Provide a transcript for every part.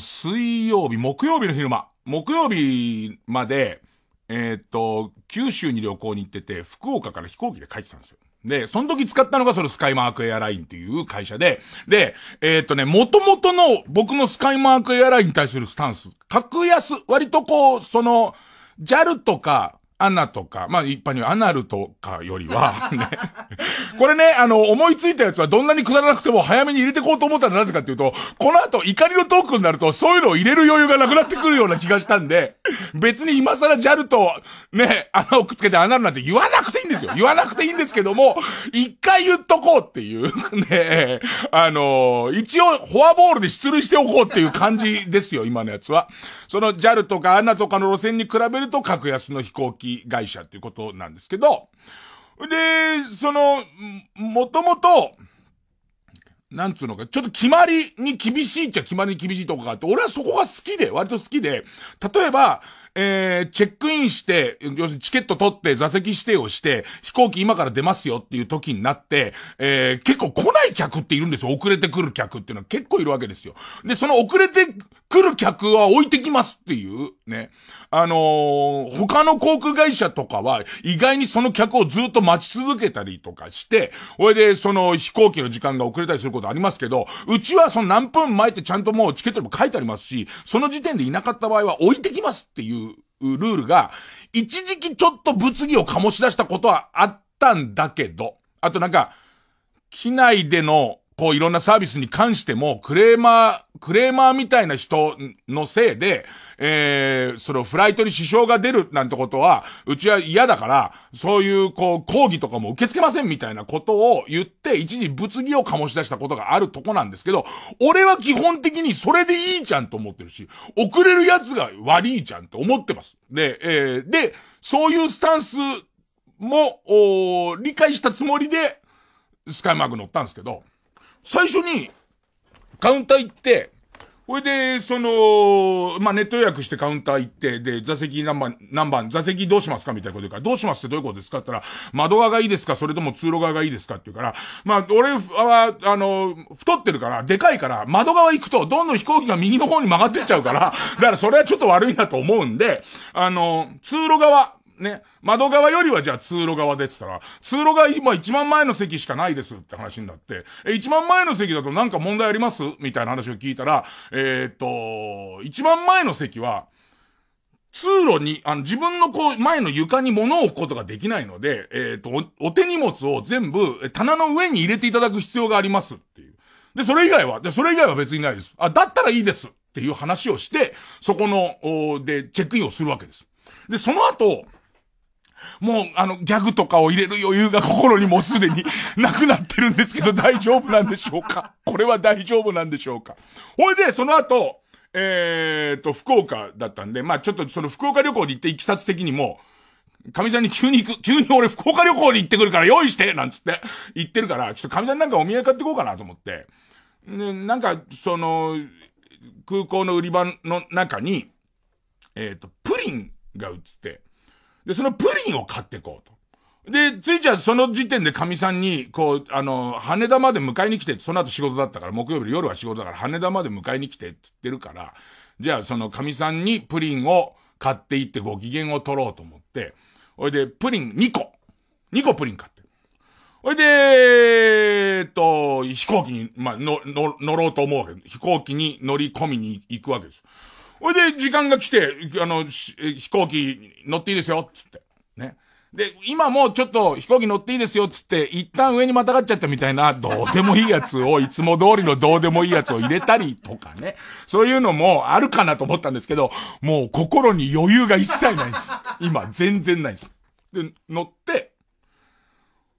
水曜日、木曜日の昼間、木曜日まで、えー、っと、九州に旅行に行ってて、福岡から飛行機で帰ってたんですよ。で、その時使ったのがそのスカイマークエアラインっていう会社で、で、えー、っ、とね、元々の僕のスカイマークエアラインに対するスタンス、格安、割とこう、その、JAL とか、アナとか、まあ一般にアナルとかよりは、ね、これね、あの、思いついたやつはどんなにくだらなくても早めに入れてこうと思ったらなぜかっていうと、この後怒りのトークになるとそういうのを入れる余裕がなくなってくるような気がしたんで、別に今更 JAL とね、あの、くっつけてアナルなんて言わなくていいんですよ。言わなくていいんですけども、一回言っとこうっていう、ね、あの、一応フォアボールで出塁しておこうっていう感じですよ、今のやつは。その JAL とかアナとかの路線に比べると格安の飛行機会社っていうことなんですけど、で、その、もともと、なんつうのか、ちょっと決まりに厳しいっちゃ決まりに厳しいとこがあって、俺はそこが好きで、割と好きで、例えば、えー、チェックインして、要するにチケット取って座席指定をして、飛行機今から出ますよっていう時になって、えー、結構来ない客っているんですよ。遅れてくる客っていうのは結構いるわけですよ。で、その遅れてくる客は置いてきますっていう、ね。あのー、他の航空会社とかは、意外にその客をずっと待ち続けたりとかして、ほいで、その飛行機の時間が遅れたりすることありますけど、うちはその何分前ってちゃんともうチケットにも書いてありますし、その時点でいなかった場合は置いてきますっていうルールが、一時期ちょっと物議を醸し出したことはあったんだけど、あとなんか、機内でのこういろんなサービスに関しても、クレーマー、クレーマーみたいな人のせいで、えー、そのフライトに支障が出るなんてことは、うちは嫌だから、そういう、こう、抗議とかも受け付けませんみたいなことを言って、一時物議を醸し出したことがあるとこなんですけど、俺は基本的にそれでいいじゃんと思ってるし、遅れる奴が悪いじゃんと思ってます。で、えー、で、そういうスタンスも、お理解したつもりで、スカイマーク乗ったんですけど、最初に、カウンター行って、ほいで、その、まあ、ネット予約してカウンター行って、で、座席何番、何番、座席どうしますかみたいなこと言うから、どうしますってどういうことですかって言ったら、窓側がいいですかそれとも通路側がいいですかって言うから、まあ、俺は、あの、太ってるから、でかいから、窓側行くと、どんどん飛行機が右の方に曲がってっちゃうから、だからそれはちょっと悪いなと思うんで、あの、通路側、ね、窓側よりはじゃあ通路側でって言ったら、通路が今一番前の席しかないですって話になって、え、一番前の席だとなんか問題ありますみたいな話を聞いたら、えー、っと、一番前の席は、通路に、あの、自分のこう、前の床に物を置くことができないので、えっ、とお、お手荷物を全部、棚の上に入れていただく必要がありますっていう。で、それ以外は、で、それ以外は別にないです。あ、だったらいいですっていう話をして、そこの、で、チェックインをするわけです。で、その後、もう、あの、ギャグとかを入れる余裕が心にもうすでに なくなってるんですけど、大丈夫なんでしょうかこれは大丈夫なんでしょうかほいで、その後、えー、と、福岡だったんで、まあちょっとその福岡旅行に行って、いきさつ的にも、神さんに急に行く、急に俺福岡旅行に行ってくるから用意してなんつって、言ってるから、ちょっと神さんなんかお土産買ってこうかなと思って。ね、なんか、その、空港の売り場の中に、えっ、ー、と、プリンが映って、で、そのプリンを買っていこうと。で、ついちゃんその時点で神さんに、こう、あの、羽田まで迎えに来て、その後仕事だったから、木曜日夜は仕事だから、羽田まで迎えに来てって言ってるから、じゃあその神さんにプリンを買っていってご機嫌を取ろうと思って、おいで、プリン2個。2個プリン買って。おいで、えっと、飛行機に、まあ、の、の、乗ろうと思うわけ。飛行機に乗り込みに行くわけです。ほいで、時間が来て、あの、飛行機乗っていいですよ、つって。ね。で、今もちょっと飛行機乗っていいですよ、つって、一旦上にまたがっちゃったみたいな、どうでもいいやつを、いつも通りのどうでもいいやつを入れたりとかね。そういうのもあるかなと思ったんですけど、もう心に余裕が一切ないです。今、全然ないです。で、乗って、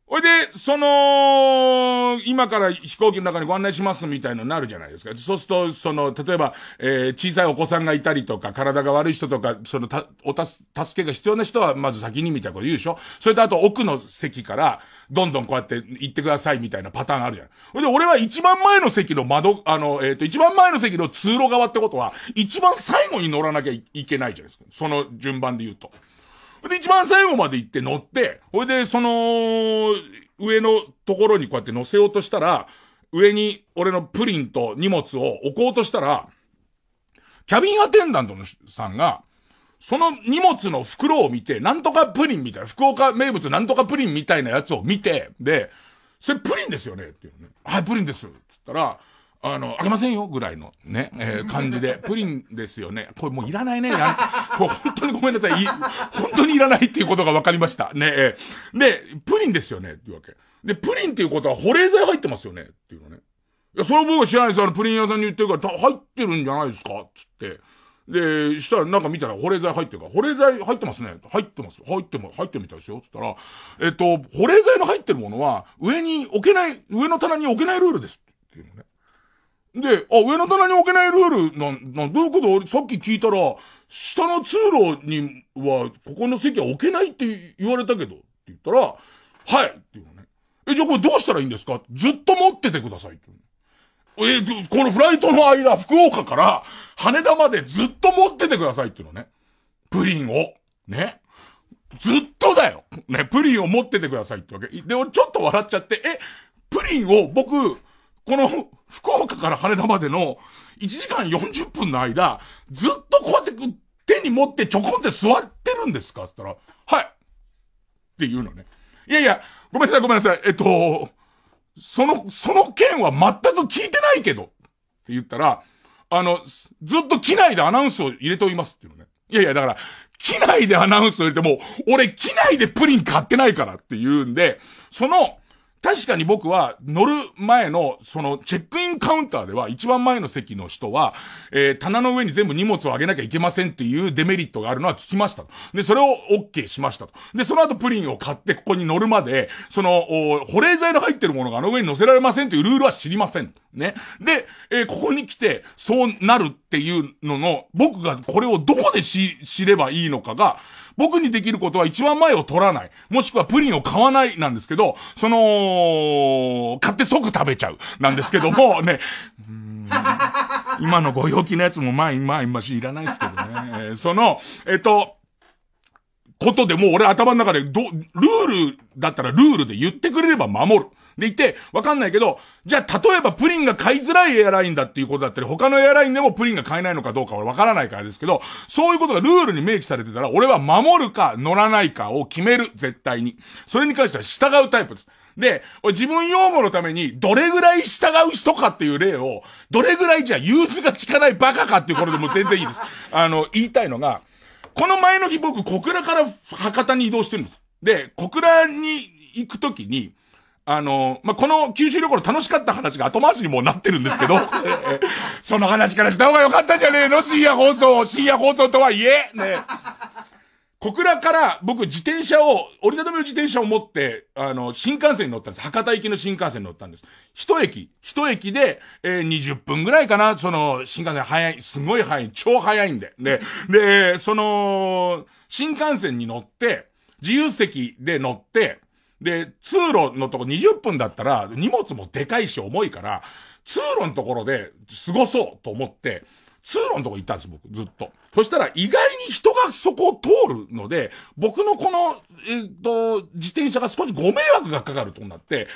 ほいで、その、今から飛行機の中にご案内しますみたいのになるじゃないですか。そうすると、その、例えば、えー、小さいお子さんがいたりとか、体が悪い人とか、その、た、おたす、助けが必要な人は、まず先にみたいなこと言うでしょそれとあと奥の席から、どんどんこうやって行ってくださいみたいなパターンあるじゃん。ほいで、俺は一番前の席の窓、あの、えっ、ー、と、一番前の席の通路側ってことは、一番最後に乗らなきゃいけないじゃないですか。その順番で言うと。で、一番最後まで行って乗って、ほいで、その、上のところにこうやって乗せようとしたら、上に俺のプリンと荷物を置こうとしたら、キャビンアテンダントのさんが、その荷物の袋を見て、なんとかプリンみたいな、福岡名物なんとかプリンみたいなやつを見て、で、それプリンですよねっていうね。はい、プリンです。つったら、あの、あげませんよ、ぐらいのね、えー、感じで、プリンですよね。これもういらないね、やん、本当にごめんなさいい、本当にいらないっていうことが分かりました。ね、えー、で、プリンですよね、っていうわけ。で、プリンっていうことは保冷剤入ってますよね、っていうのね。いや、それ僕は知らないです。あの、プリン屋さんに言ってるから、入ってるんじゃないですかつって。で、したらなんか見たら保冷剤入ってるから、保冷剤入ってますね。入ってます。入っても、入ってみたいですよ。つったら、えっと、保冷剤の入ってるものは、上に置けない、上の棚に置けないルールです。っていうのね。で、あ、上の棚に置けないルールなん、なん、どういうこと俺さっき聞いたら、下の通路には、ここの席は置けないって言われたけど、って言ったら、はいっていうのね。え、じゃあこれどうしたらいいんですかずっと持っててくださいってえ、このフライトの間、福岡から羽田までずっと持っててくださいっていうのね。プリンを。ね。ずっとだよ。ね、プリンを持っててくださいってわけ。で、俺ちょっと笑っちゃって、え、プリンを僕、この、福岡から羽田までの、1時間40分の間、ずっとこうやって手に持ってちょこんって座ってるんですかって言ったら、はいって言うのね。いやいや、ごめんなさいごめんなさい。えっと、その、その件は全く聞いてないけど、って言ったら、あの、ずっと機内でアナウンスを入れておりますっていうのね。いやいや、だから、機内でアナウンスを入れても、俺機内でプリン買ってないからって言うんで、その、確かに僕は乗る前の、そのチェックインカウンターでは一番前の席の人は、えー、棚の上に全部荷物をあげなきゃいけませんっていうデメリットがあるのは聞きましたで、それを OK しましたと。で、その後プリンを買ってここに乗るまで、その、保冷剤の入ってるものがあの上に乗せられませんというルールは知りません。ね。で、えー、ここに来て、そうなるっていうのの、僕がこれをどこで知ればいいのかが、僕にできることは一番前を取らない。もしくはプリンを買わないなんですけど、その、ー、買って即食べちゃう。なんですけども、ね。今のご陽気のやつもまあまあしいらないですけどね。その、えっ、と、ことでもう俺頭の中でど、ルールだったらルールで言ってくれれば守る。でいて、わかんないけど、じゃあ例えばプリンが買いづらいエアラインだっていうことだったり、他のエアラインでもプリンが買えないのかどうかはわからないからですけど、そういうことがルールに明記されてたら、俺は守るか乗らないかを決める、絶対に。それに関しては従うタイプです。で、自分用語のために、どれぐらい従う人かっていう例を、どれぐらいじゃ融通が効かないバカかっていうことでも全然いいです。あの、言いたいのが、この前の日僕、小倉から博多に移動してるんです。で、小倉に行くときに、あの、まあ、この九州旅行の楽しかった話が後回しにもうなってるんですけど、その話からした方が良かったんじゃねえの深夜放送、深夜放送とはいえ、ね。小倉から僕自転車を、折りたたみの自転車を持って、あの、新幹線に乗ったんです。博多行きの新幹線に乗ったんです。一駅、一駅で、えー、20分ぐらいかな、その、新幹線早い、すごい早い、超早いんで。で、で、その、新幹線に乗って、自由席で乗って、で、通路のとこ20分だったら、荷物もでかいし重いから、通路のところで過ごそうと思って、通路のとこ行ったんです、僕、ずっと。そしたら、意外に人がそこを通るので、僕のこの、えっ、と、自転車が少しご迷惑がかかるとなって、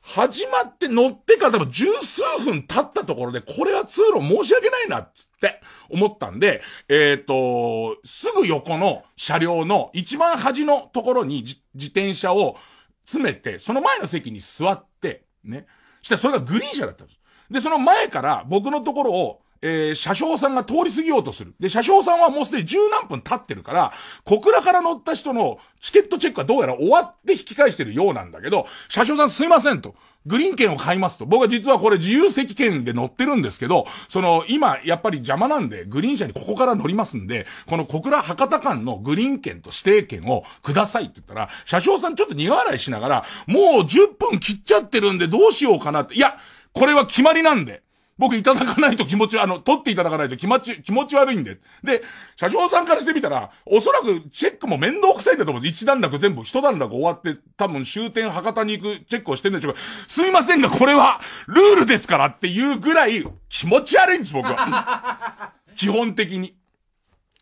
始まって乗ってから多分十数分経ったところで、これは通路申し訳ないな、つって思ったんで、えっ、ー、と、すぐ横の車両の一番端のところに自転車を詰めて、その前の席に座って、ね。したらそれがグリーン車だったんです。で、その前から僕のところをえー、車掌さんが通り過ぎようとする。で、車掌さんはもうすでに十何分経ってるから、小倉から乗った人のチケットチェックはどうやら終わって引き返してるようなんだけど、車掌さんすいませんと。グリーン券を買いますと。僕は実はこれ自由席券で乗ってるんですけど、その、今、やっぱり邪魔なんで、グリーン車にここから乗りますんで、この小倉博多間のグリーン券と指定券をくださいって言ったら、車掌さんちょっと苦笑いしながら、もう10分切っちゃってるんでどうしようかなって。いや、これは決まりなんで。僕いただかないと気持ち、あの、取っていただかないと気持ち、気持ち悪いんで。で、社長さんからしてみたら、おそらくチェックも面倒くさいんだと思うんです。一段落全部、一段落終わって、多分終点博多に行くチェックをしてるんでしょうすいませんが、これは、ルールですからっていうぐらい、気持ち悪いんです、僕は。基本的に。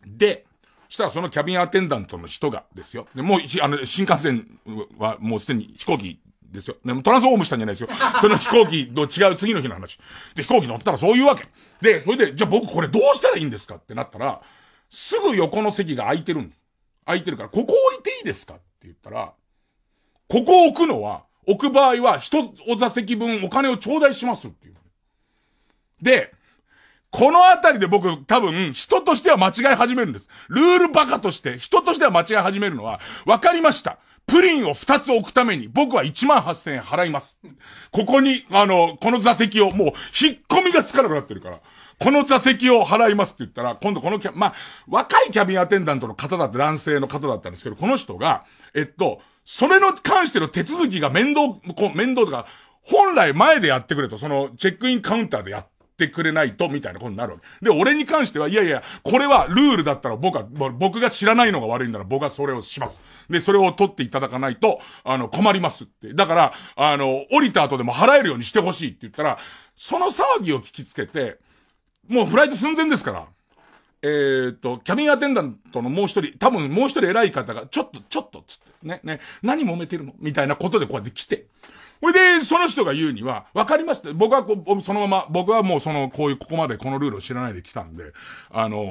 で、したらそのキャビンアテンダントの人がですよ。で、もう、あの、新幹線はもうすでに飛行機ですよ。ね、トランスフォームしたんじゃないですよ。その飛行機と違う次の日の話。で、飛行機乗ったらそういうわけ。で、それで、じゃあ僕これどうしたらいいんですかってなったら、すぐ横の席が空いてるん空いてるから、ここ置いていいですかって言ったら、ここ置くのは、置く場合は一お座席分お金を頂戴しますっていう。で、このあたりで僕多分人としては間違い始めるんです。ルールバカとして、人としては間違い始めるのは、わかりました。プリンを二つ置くために僕は一万八千円払います。ここに、あの、この座席を、もう、引っ込みがつかなくなってるから。この座席を払いますって言ったら、今度このキャ、まあ、若いキャビンアテンダントの方だって男性の方だったんですけど、この人が、えっと、それの関しての手続きが面倒、こ面倒とか、本来前でやってくれと、そのチェックインカウンターでやって、ってくれないと、みたいなことになるわけ。で、俺に関しては、いやいや、これはルールだったら僕は、僕が知らないのが悪いんなら僕はそれをします。で、それを取っていただかないと、あの、困りますって。だから、あの、降りた後でも払えるようにしてほしいって言ったら、その騒ぎを聞きつけて、もうフライト寸前ですから、えっ、と、キャビンアテンダントのもう一人、多分もう一人偉い方が、ちょっと、ちょっと、つって、ね、ね、何揉めてるのみたいなことでこうやって来て、ほいで、その人が言うには、わかりました。僕はこう、そのまま、僕はもうその、こういう、ここまでこのルールを知らないで来たんで、あの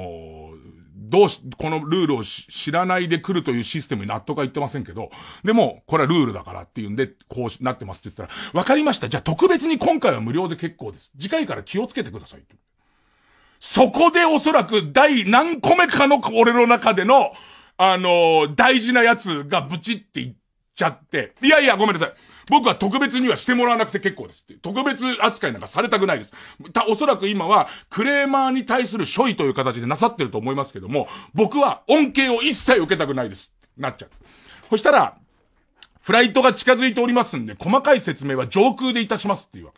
ーどうし、このルールを知らないで来るというシステムに納得は言ってませんけど、でも、これはルールだからっていうんで、こうなってますって言ったら、わかりました。じゃあ特別に今回は無料で結構です。次回から気をつけてください。そこでおそらく第何個目かの俺の中での、あのー、大事なやつがブチって言っちゃって、いやいや、ごめんなさい。僕は特別にはしてもらわなくて結構ですって。特別扱いなんかされたくないです。た、おそらく今は、クレーマーに対する処理という形でなさってると思いますけども、僕は恩恵を一切受けたくないです。なっちゃう。そしたら、フライトが近づいておりますんで、細かい説明は上空でいたしますっていうわ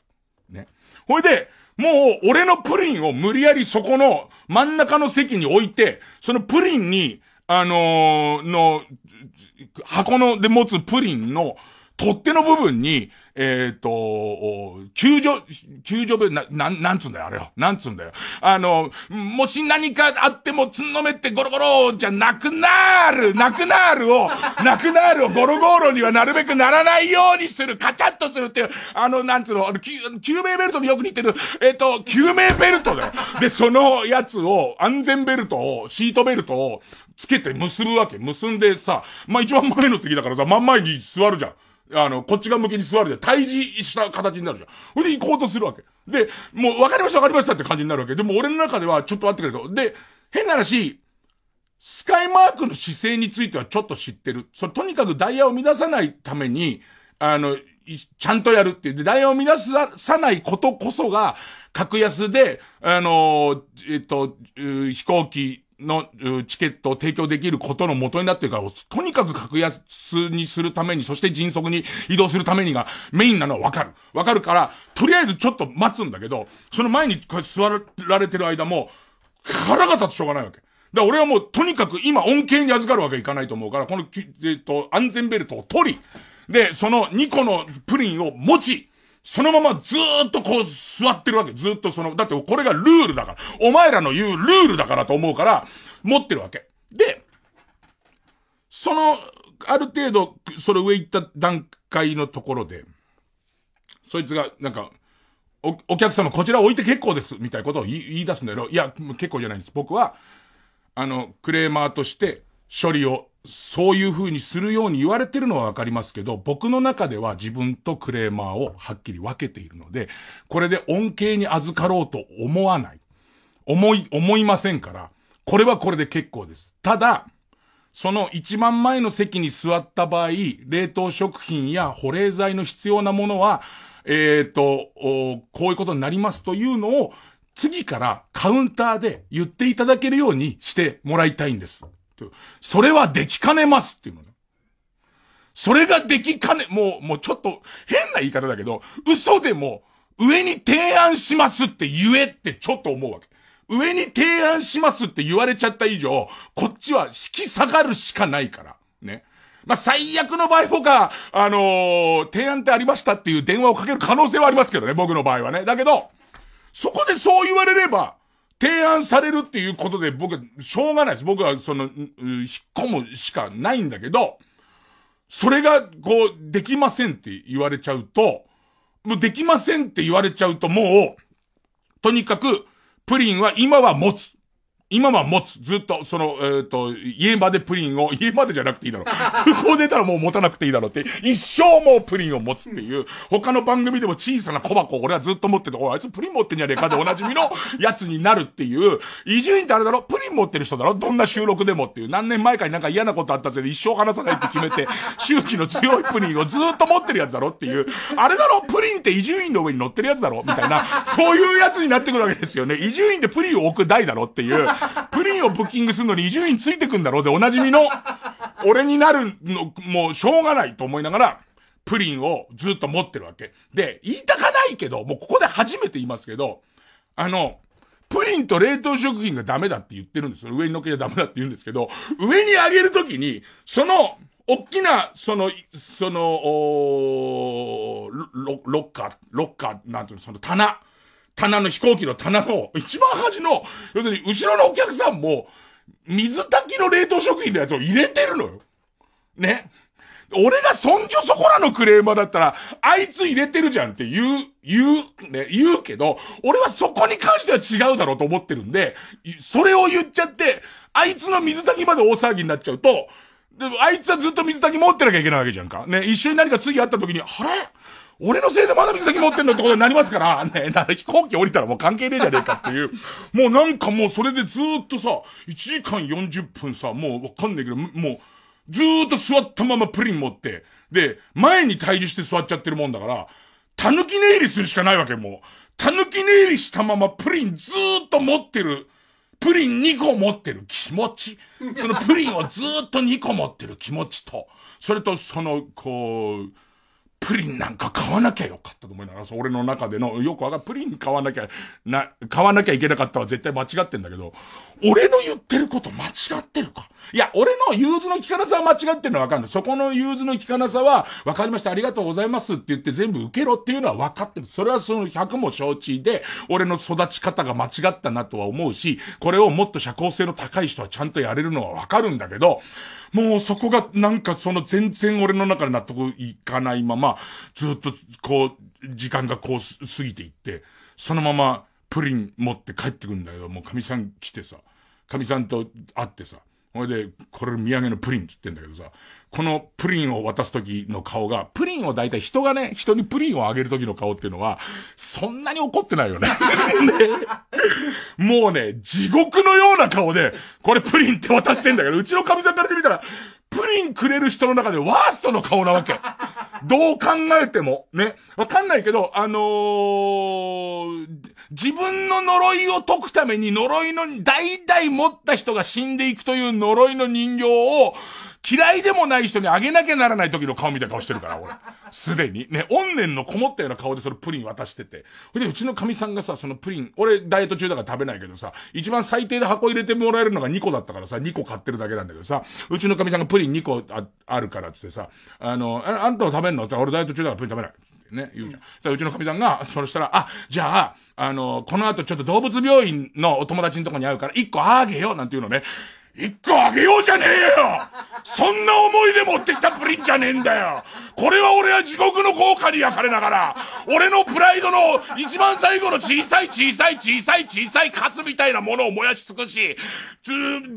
け。ね。ほいで、もう、俺のプリンを無理やりそこの真ん中の席に置いて、そのプリンに、あのー、の、箱ので持つプリンの、取っ手の部分に、えっ、ー、と、救助、救助部、な、なん、なんつうんだよ、あれよ。なんつうんだよ。あの、もし何かあっても、つんのめってゴロゴロじゃなくなる、なくなるを、なくなるをゴロゴロにはなるべくならないようにする、カチャッとするっていう、あの、なんつうの、あの、救命ベルトによく似てる、えっ、ー、と、救命ベルトだよ。で、そのやつを、安全ベルトを、シートベルトを、つけて結ぶわけ。結んでさ、まあ、一番前の席だからさ、真ん前に座るじゃん。あの、こっち側向けに座るで、対峙した形になるじゃん。ほんで行こうとするわけ。で、もう、分かりました分かりましたって感じになるわけ。でも俺の中では、ちょっと待ってくれと。で、変な話、スカイマークの姿勢についてはちょっと知ってる。それ、とにかくダイヤを乱さないために、あの、ちゃんとやるっていう。で、ダイヤを乱さないことこそが、格安で、あのー、えっと、飛行機のチケットを提供できることの元になってるから、とにかく格安にするために、そして迅速に移動するためにがメインなのはわかる。わかるから、とりあえずちょっと待つんだけど、その前にこ座られてる間も、腹が立つしょうがないわけ。だ俺はもうとにかく今恩恵に預かるわけいかないと思うから、この、えっと、安全ベルトを取り、で、その2個のプリンを持ち、そのままずーっとこう座ってるわけ。ずーっとその、だってこれがルールだから。お前らの言うルールだからと思うから、持ってるわけ。で、その、ある程度、それ上行った段階のところで、そいつが、なんか、お、お客様こちら置いて結構です、みたいなことを言い出すんだけど、いや、結構じゃないんです。僕は、あの、クレーマーとして処理をそういう風にするように言われてるのはわかりますけど、僕の中では自分とクレーマーをはっきり分けているので、これで恩恵に預かろうと思わない。思い、思いませんから、これはこれで結構です。ただ、その一番前の席に座った場合、冷凍食品や保冷剤の必要なものは、えっ、ー、と、こういうことになりますというのを、次からカウンターで言っていただけるようにしてもらいたいんです。それはできかねますっていうのね。それができかね、もう、もうちょっと変な言い方だけど、嘘でも上に提案しますって言えってちょっと思うわけ。上に提案しますって言われちゃった以上、こっちは引き下がるしかないから。ね。まあ、最悪の場合とか、あのー、提案ってありましたっていう電話をかける可能性はありますけどね、僕の場合はね。だけど、そこでそう言われれば、提案されるっていうことで僕、しょうがないです。僕はその、引っ込むしかないんだけど、それが、こう、できませんって言われちゃうと、もうできませんって言われちゃうともう、とにかく、プリンは今は持つ。今は持つ。ずっと、その、えっ、ー、と、家までプリンを、家までじゃなくていいだろう。空港出たらもう持たなくていいだろうって、一生もうプリンを持つっていう、他の番組でも小さな小箱俺はずっと持ってて、おい、あいつプリン持ってんじゃねえかでおなじみの やつになるっていう、伊集院ってあれだろプリン持ってる人だろどんな収録でもっていう。何年前かになんか嫌なことあったせいで一生話さないって決めて、周期の強いプリンをずっと持ってるやつだろっていう、あれだろプリンって伊集院の上に乗ってるやつだろみたいな、そういうやつになってくるわけですよね。伊集院ってプリンを置く台だろっていう。プリンをブッキングするのに伊集院ついてくんだろうでおなじみの、俺になるの、もうしょうがないと思いながら、プリンをずっと持ってるわけ。で、言いたかないけど、もうここで初めて言いますけど、あの、プリンと冷凍食品がダメだって言ってるんですよ。上に乗っけちゃダメだって言うんですけど、上にあげるときに、その、おっきな、その、その、おロロッカー、ロッカー、なんていうの、その棚。棚の飛行機の棚の、一番端の、要するに後ろのお客さんも、水炊きの冷凍食品のやつを入れてるのよ。ね。俺がそんじょそこらのクレーマーだったら、あいつ入れてるじゃんって言う、言う、ね、言うけど、俺はそこに関しては違うだろうと思ってるんで、それを言っちゃって、あいつの水炊きまで大騒ぎになっちゃうと、で、あいつはずっと水炊き持ってなきゃいけないわけじゃんか。ね、一緒に何か次会った時に、あれ俺のせいでまだ水先持ってんのってことになりますから、ね、飛行機降りたらもう関係ねえじゃねえかっていう。もうなんかもうそれでずっとさ、1時間40分さ、もうわかんないけど、もう、ずーっと座ったままプリン持って、で、前に対峙して座っちゃってるもんだから、狸寝入りするしかないわけ、もう。狸寝入りしたままプリンずーっと持ってる。プリン2個持ってる気持ち。そのプリンをずーっと2個持ってる気持ちと、それとその、こう、プリンなんか買わなきゃよかったと思いながら、俺の中での、よくわかる、プリン買わなきゃ、な、買わなきゃいけなかったは絶対間違ってんだけど、俺の言ってること間違ってるか。いや、俺の融通の効かなさは間違ってるのはわかるそこの融通の効かなさは、わかりました、ありがとうございますって言って全部受けろっていうのは分かってる。それはその100も承知で、俺の育ち方が間違ったなとは思うし、これをもっと社交性の高い人はちゃんとやれるのはわかるんだけど、もうそこがなんかその全然俺の中で納得いかないまま、ずっとこう、時間がこう過ぎていって、そのままプリン持って帰ってくんだけど、もう神さん来てさ、神さんと会ってさ、ほいで、これ土産のプリンって言ってんだけどさ、このプリンを渡す時の顔が、プリンを大体人がね、人にプリンをあげる時の顔っていうのは、そんなに怒ってないよね。もうね、地獄のような顔で、これプリンって渡してんだけど、うちの神さんからしてみたら、プリンくれる人の中でワーストの顔なわけ。どう考えても、ね。わかんないけど、あのー、自分の呪いを解くために呪いの、代々持った人が死んでいくという呪いの人形を、嫌いでもない人にあげなきゃならない時の顔みたいな顔してるから、俺。すでに。ね、怨念のこもったような顔でそのプリン渡してて。ほいで、うちの神さんがさ、そのプリン、俺ダイエット中だから食べないけどさ、一番最低で箱入れてもらえるのが2個だったからさ、2個買ってるだけなんだけどさ、うちの神さんがプリン2個ああるからってさ、あの、ああんたを食べんのって俺ダイエット中だからプリン食べない。ね、言うじゃん。うん、うちのかみさんが、そしたら、あ、じゃあ、あの、この後ちょっと動物病院のお友達のとこに会うから、一個あげようなんていうのね。一個あげようじゃねえよそんな思いで持ってきたプリンじゃねえんだよこれは俺は地獄の豪華に焼かれながら、俺のプライドの一番最後の小さい小さい小さい小さいカスみたいなものを燃やし尽くし、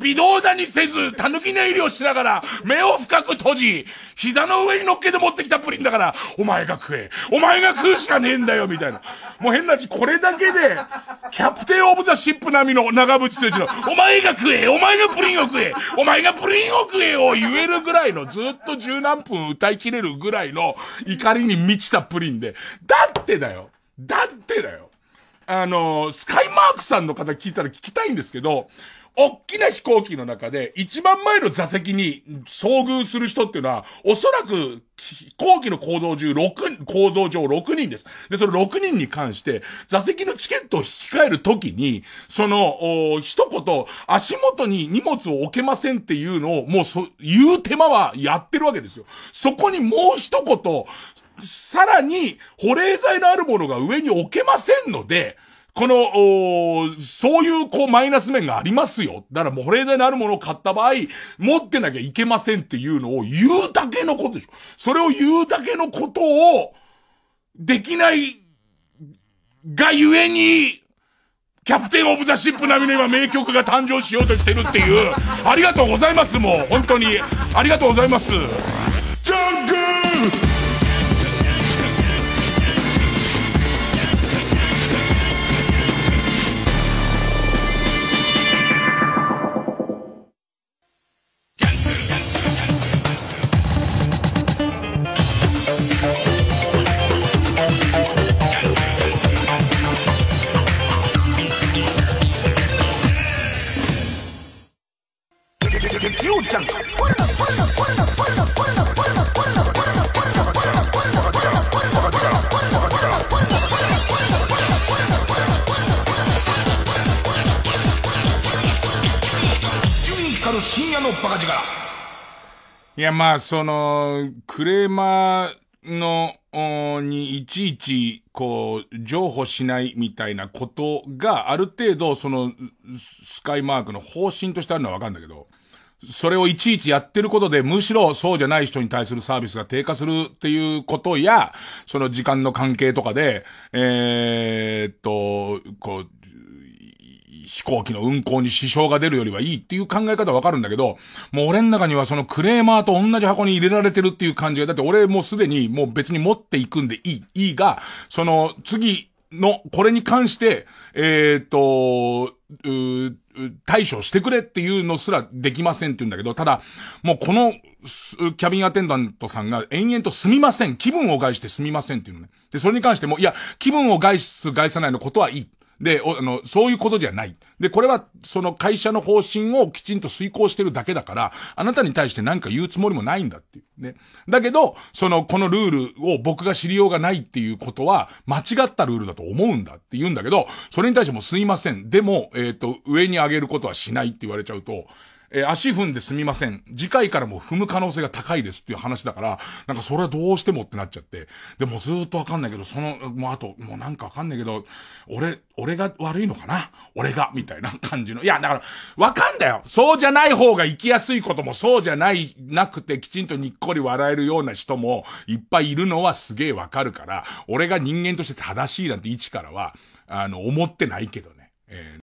微動だにせず、たぬき寝入りをしながら、目を深く閉じ、膝の上に乗っけて持ってきたプリンだから、お前が食えお前が食うしかねえんだよみたいな。もう変な話、これだけで、キャプテンオブザシップ並みの長渕選手の、お前が食えお前がプリンリンを食えお前がプリンを食えを言えるぐらいの、ずっと十何分歌い切れるぐらいの怒りに満ちたプリンで、だってだよだってだよあの、スカイマークさんの方聞いたら聞きたいんですけど、大きな飛行機の中で、一番前の座席に遭遇する人っていうのは、おそらく、飛行機の構造中6、構造上6人です。で、その6人に関して、座席のチケットを引き換えるときに、その、一言、足元に荷物を置けませんっていうのを、もうそ、言う手間はやってるわけですよ。そこにもう一言、さらに、保冷剤のあるものが上に置けませんので、この、そういうこうマイナス面がありますよ。だからもう保冷剤のあるものを買った場合、持ってなきゃいけませんっていうのを言うだけのことでしょ。それを言うだけのことを、できないがゆえに、キャプテンオブザシップ並みの今名曲が誕生しようとしてるっていう。ありがとうございます、もう。本当に。ありがとうございます。ジャングや、まあ、その、クレーマーの、にいちいち、こう、譲歩しないみたいなことが、ある程度、その、スカイマークの方針としてあるのはわかるんだけど、それをいちいちやってることで、むしろそうじゃない人に対するサービスが低下するっていうことや、その時間の関係とかで、えー、っと、こう、飛行機の運航に支障が出るよりはいいっていう考え方わかるんだけど、もう俺の中にはそのクレーマーと同じ箱に入れられてるっていう感じが、だって俺もうすでにもう別に持っていくんでいい、いいが、その次の、これに関して、えっ、ー、と、対処してくれっていうのすらできませんって言うんだけど、ただ、もうこの、キャビンアテンダントさんが延々とすみません。気分を害してすみませんっていうのね。で、それに関しても、いや、気分を害す、害さないのことはいい。で、あの、そういうことじゃない。で、これは、その会社の方針をきちんと遂行してるだけだから、あなたに対して何か言うつもりもないんだっていう。ね。だけど、その、このルールを僕が知りようがないっていうことは、間違ったルールだと思うんだって言うんだけど、それに対してもすいません。でも、えっ、ー、と、上に上げることはしないって言われちゃうと、えー、足踏んですみません。次回からも踏む可能性が高いですっていう話だから、なんかそれはどうしてもってなっちゃって。でもずっとわかんないけど、その、もうあと、もうなんかわかんないけど、俺、俺が悪いのかな俺が、みたいな感じの。いや、だから、わかんだよそうじゃない方が生きやすいことも、そうじゃない、なくてきちんとにっこり笑えるような人もいっぱいいるのはすげえわかるから、俺が人間として正しいなんて位置からは、あの、思ってないけどね。えー